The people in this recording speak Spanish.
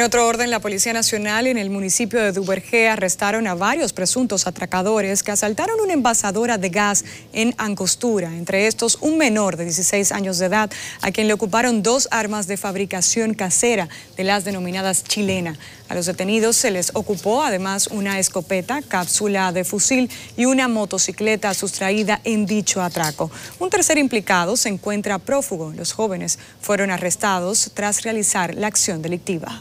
En otro orden, la Policía Nacional en el municipio de Duvergé arrestaron a varios presuntos atracadores que asaltaron una envasadora de gas en Angostura, entre estos un menor de 16 años de edad, a quien le ocuparon dos armas de fabricación casera de las denominadas chilena. A los detenidos se les ocupó además una escopeta, cápsula de fusil y una motocicleta sustraída en dicho atraco. Un tercer implicado se encuentra prófugo. Los jóvenes fueron arrestados tras realizar la acción delictiva.